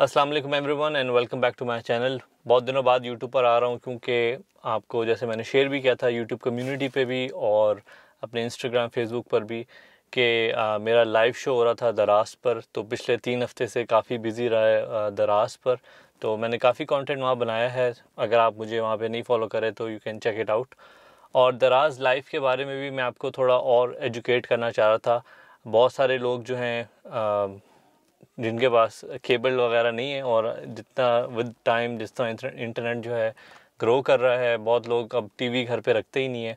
Aslam everyone and welcome back to my channel बहुत दिनों बाद यूट्यूब पर आ रहा हूँ क्योंकि आपको जैसे मैंने शेयर भी किया था यूट्यूब कम्युनिटी पे भी और अपने इंस्टाग्राम फेसबुक पर भी कि मेरा लाइव शो हो रहा था दराज पर तो पिछले तीन हफ्ते से काफ़ी बिजी रहा है दराज पर तो मैंने काफ़ी कंटेंट वहाँ बनाया है अगर आप मुझे वहाँ पे नहीं फॉलो करें तो you can check it out और दराज लाइफ के बारे में भी मैं आपको थोड़ा और एजुकेट करना चाह रहा था बहुत सारे लोग जो हैं जिनके पास केबल वगैरह नहीं है और जितना विद टाइम जिस तरह इंटरनेट जो है ग्रो कर रहा है बहुत लोग अब टीवी घर पे रखते ही नहीं है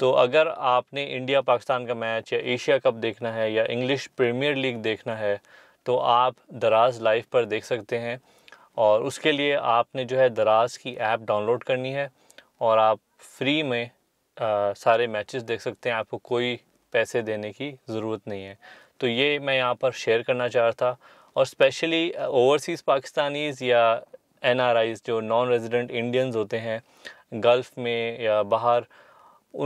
तो अगर आपने इंडिया पाकिस्तान का मैच या एशिया कप देखना है या इंग्लिश प्रीमियर लीग देखना है तो आप दराज लाइव पर देख सकते हैं और उसके लिए आपने जो है दराज की ऐप डाउनलोड करनी है और आप फ्री में आ, सारे मैचेस देख सकते हैं आपको कोई पैसे देने की ज़रूरत नहीं है तो ये मैं यहाँ पर शेयर करना चाह रहा था और स्पेशली ओवरसीज़ पाकिस्तानीज़ या एन जो नॉन रेजिडेंट इंडियंस होते हैं गल्फ़ में या बाहर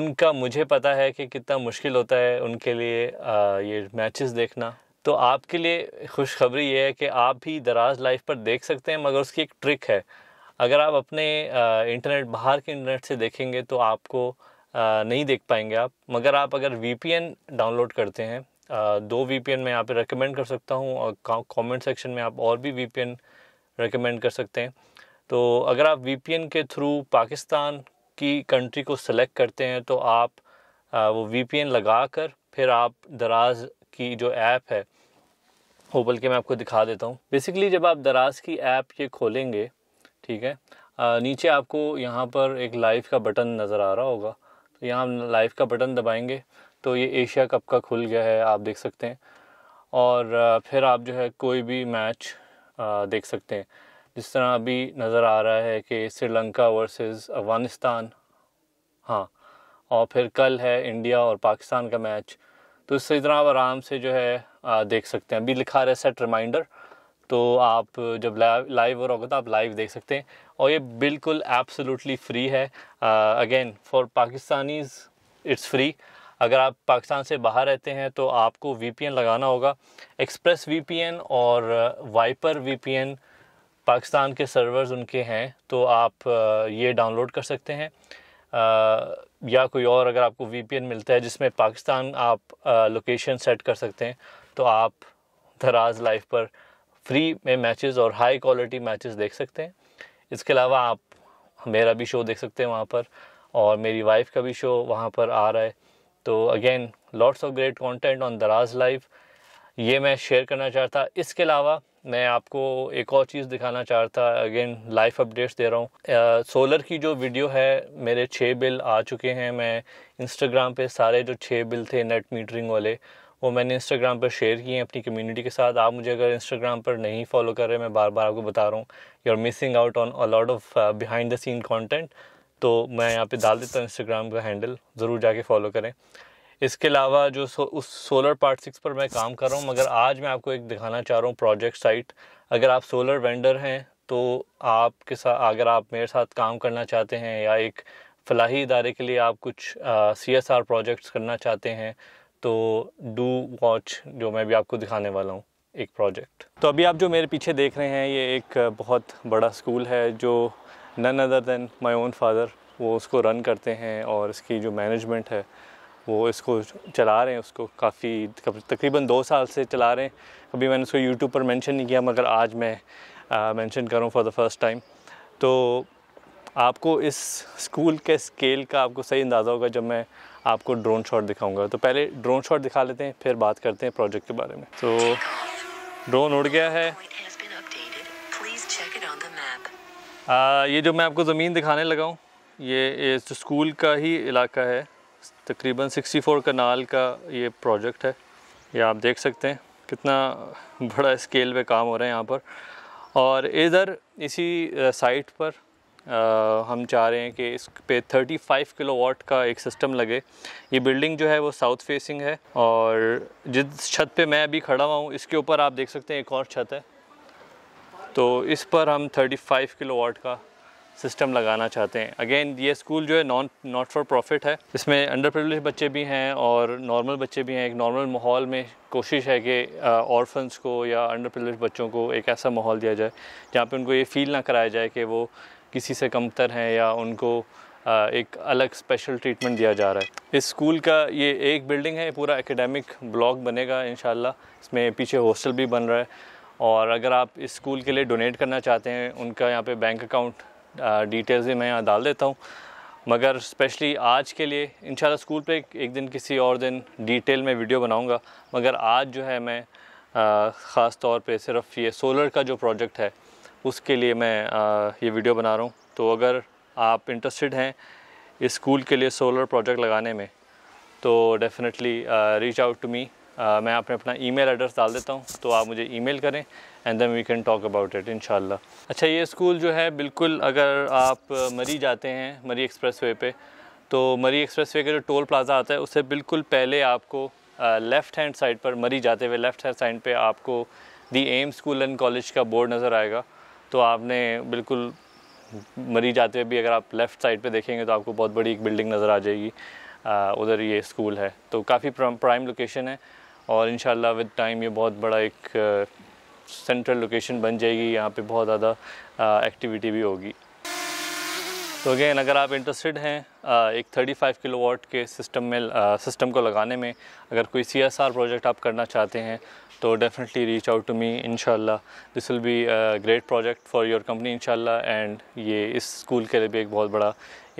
उनका मुझे पता है कि कितना मुश्किल होता है उनके लिए आ, uh, ये मैचेस देखना तो आपके लिए खुशखबरी ये है कि आप भी दराज लाइफ पर देख सकते हैं मगर उसकी एक ट्रिक है अगर आप अपने आ, uh, इंटरनेट बाहर के इंटरनेट से देखेंगे तो आपको नहीं देख पाएंगे आप मगर आप अगर वी डाउनलोड करते हैं दो वी पी एन मैं यहाँ पर रिकमेंड कर सकता हूँ और कॉमेंट सेक्शन में आप और भी वी रिकमेंड कर सकते हैं तो अगर आप वी के थ्रू पाकिस्तान की कंट्री को सिलेक्ट करते हैं तो आप वो वी लगा कर फिर आप दराज की जो ऐप है वो बल्कि मैं आपको दिखा देता हूँ बेसिकली जब आप दराज की ऐप ये खोलेंगे ठीक है नीचे आपको यहाँ पर एक लाइव का बटन नज़र आ रहा होगा यहाँ हम लाइव का बटन दबाएंगे तो ये एशिया कप का खुल गया है आप देख सकते हैं और फिर आप जो है कोई भी मैच देख सकते हैं जिस तरह अभी नज़र आ रहा है कि श्रीलंका वर्सेस अफ़गानिस्तान हाँ और फिर कल है इंडिया और पाकिस्तान का मैच तो इस तरह आप आराम से जो है देख सकते हैं अभी लिखा रहा है सेट रिमाइंडर तो आप जब लाइव हो रहा होगा तो आप लाइव देख सकते हैं और ये बिल्कुल एब्सोल्युटली फ्री है again for Pakistanis it's free अगर आप पाकिस्तान से बाहर रहते हैं तो आपको वी लगाना होगा एक्सप्रेस वी और वाइपर वी पाकिस्तान के सर्वर्स उनके हैं तो आप ये डाउनलोड कर सकते हैं या कोई और अगर आपको वी मिलता है जिसमें पाकिस्तान आप लोकेशन सेट कर सकते हैं तो आप दराज लाइफ पर फ्री में मैचेस और हाई क्वालिटी मैचेस देख सकते हैं इसके अलावा आप मेरा भी शो देख सकते हैं वहाँ पर और मेरी वाइफ का भी शो वहाँ पर आ रहा है तो again lots of great content on Daraz live ये मैं शेयर करना चाहता इसके अलावा मैं आपको एक और चीज़ दिखाना चाहता अगेन लाइफ अपडेट्स दे रहा हूँ सोलर की जो वीडियो है मेरे छः बिल आ चुके हैं मैं इंस्टाग्राम पे सारे जो छः बिल थे नेट मीटरिंग वाले वो मैंने इंस्टाग्राम पर शेयर किए हैं अपनी कम्युनिटी के साथ आप मुझे अगर इंस्टाग्राम पर नहीं फॉलो कर रहे मैं बार बार आपको बता रहा हूँ you are missing out on a lot of behind the scene content तो मैं यहाँ पे डाल देता हूँ इंस्टाग्राम का हैंडल ज़रूर जाके फॉलो करें इसके अलावा जो सो, उस सोलर पार्ट सिक्स पर मैं काम कर रहा हूँ मगर आज मैं आपको एक दिखाना चाह रहा हूँ प्रोजेक्ट साइट अगर आप सोलर वेंडर हैं तो आपके साथ अगर आप मेरे साथ काम करना चाहते हैं या एक फलाही इदारे के लिए आप कुछ सी एस आर प्रोजेक्ट्स करना चाहते हैं तो डू वॉच जो मैं भी आपको दिखाने वाला हूँ एक प्रोजेक्ट तो अभी आप जो मेरे पीछे देख रहे हैं ये एक बहुत बड़ा स्कूल है जो none other than my own father वो उसको रन करते हैं और इसकी जो मैनेजमेंट है वो इसको चला रहे हैं उसको काफ़ी तकरीबन दो साल से चला रहे हैं कभी मैंने उसको यूट्यूब पर मेंशन नहीं किया मगर आज मैं मेंशन करूँ फॉर द फर्स्ट टाइम तो आपको इस स्कूल के स्केल का आपको सही अंदाज़ा होगा जब मैं आपको ड्रोन शॉट दिखाऊंगा तो पहले ड्रोन शॉट दिखा लेते हैं फिर बात करते हैं प्रोजेक्ट के बारे में तो ड्रोन उड़ गया है आ, ये जो मैं आपको ज़मीन दिखाने लगा हूँ ये इस स्कूल का ही इलाका है तकरीबन 64 कनाल का ये प्रोजेक्ट है ये आप देख सकते हैं कितना बड़ा स्केल पे काम हो रहा है यहाँ पर और इधर इसी साइट पर हम चाह रहे हैं कि इस पे 35 वाट का एक सिस्टम लगे ये बिल्डिंग जो है वो साउथ फेसिंग है और जिस छत पे मैं अभी खड़ा हुआ हूँ इसके ऊपर आप देख सकते हैं एक और छत है तो इस पर हम 35 वाट का सिस्टम लगाना चाहते हैं अगेन ये स्कूल जो है नॉन नॉट फॉर प्रॉफिट है इसमें अंडर प्रिवलेज बच्चे भी हैं और नॉर्मल बच्चे भी हैं एक नॉर्मल माहौल में कोशिश है कि ऑर्फन्स को या अंडर प्रिवलेज बच्चों को एक ऐसा माहौल दिया जाए जहाँ पे उनको ये फील ना कराया जाए कि वो किसी से कमतर हैं या उनको एक अलग स्पेशल ट्रीटमेंट दिया जा रहा है इस स्कूल का ये एक बिल्डिंग है पूरा एकेडमिक ब्लॉक बनेगा इन इसमें पीछे हॉस्टल भी बन रहा है और अगर आप इस स्कूल के लिए डोनेट करना चाहते हैं उनका यहाँ पे बैंक अकाउंट डिटेल्स भी मैं यहाँ डाल देता हूँ मगर स्पेशली आज के लिए इन स्कूल पे एक, दिन किसी और दिन डिटेल में वीडियो बनाऊँगा मगर आज जो है मैं ख़ास तौर पे सिर्फ ये सोलर का जो प्रोजेक्ट है उसके लिए मैं ये वीडियो बना रहा हूँ तो अगर आप इंटरेस्टेड हैं इस स्कूल के लिए सोलर प्रोजेक्ट लगाने में तो definitely reach out to me मैं आपने अपना ईमेल एड्रेस डाल देता हूँ तो आप मुझे ईमेल करें and then we can talk about it in अच्छा ये स्कूल जो है बिल्कुल अगर आप मरी जाते हैं मरी एक्सप्रेस वे पर तो मरी एक्सप्रेस वे का जो टोल प्लाज़ा आता है उससे बिल्कुल पहले आपको लेफ़्ट हैंड साइड पर मरी जाते हुए लेफ़्ट हैंड साइड पर आपको the M school and college का बोर्ड नज़र आएगा तो आपने बिल्कुल मरीज आते हुए भी अगर आप लेफ़्ट साइड पे देखेंगे तो आपको बहुत बड़ी एक बिल्डिंग नज़र आ जाएगी उधर ये स्कूल है तो काफ़ी प्राइम लोकेशन है और इन विद टाइम ये बहुत बड़ा एक सेंट्रल लोकेशन बन जाएगी यहाँ पे बहुत ज़्यादा एक्टिविटी भी होगी तो अगेन अगर आप इंटरेस्टेड हैं एक 35 किलोवाट के सिस्टम में सिस्टम को लगाने में अगर कोई सी प्रोजेक्ट आप करना चाहते हैं तो definitely reach out to me इनशाला this will be great project for your company इनशाला एंड ये इस स्कूल के लिए भी एक बहुत बड़ा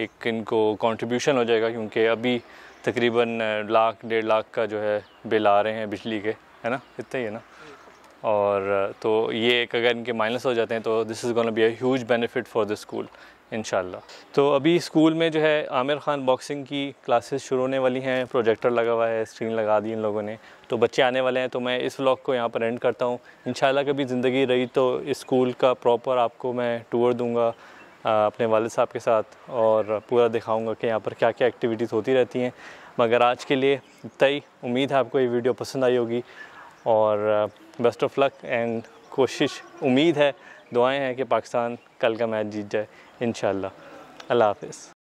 एक इनको कॉन्ट्रीब्यूशन हो जाएगा क्योंकि अभी तकरीबन लाख डेढ़ लाख का जो है बिल आ रहे हैं बिजली के है ना इतना ही है ना और तो ये एक अगर इनके माइनस हो जाते हैं तो this is gonna be a huge benefit for the school in तो अभी स्कूल में जो है आमिर ख़ान बॉक्सिंग की क्लासेस शुरू होने वाली हैं प्रोजेक्टर लगा हुआ है स्क्रीन लगा दी इन लोगों ने तो बच्चे आने वाले हैं तो मैं इस व्लॉग को यहाँ पर एंड करता हूँ इन कभी ज़िंदगी रही तो इस स्कूल का प्रॉपर आपको मैं टूर दूँगा अपने वालद साहब के साथ और पूरा दिखाऊँगा कि यहाँ पर क्या क्या एक्टिविटीज़ होती रहती हैं मगर आज के लिए तय उम्मीद है आपको ये वीडियो पसंद आई होगी और बेस्ट ऑफ लक एंड कोशिश उम्मीद है दुआएं हैं कि पाकिस्तान कल का मैच जीत जाए इन अल्लाह हाफिज़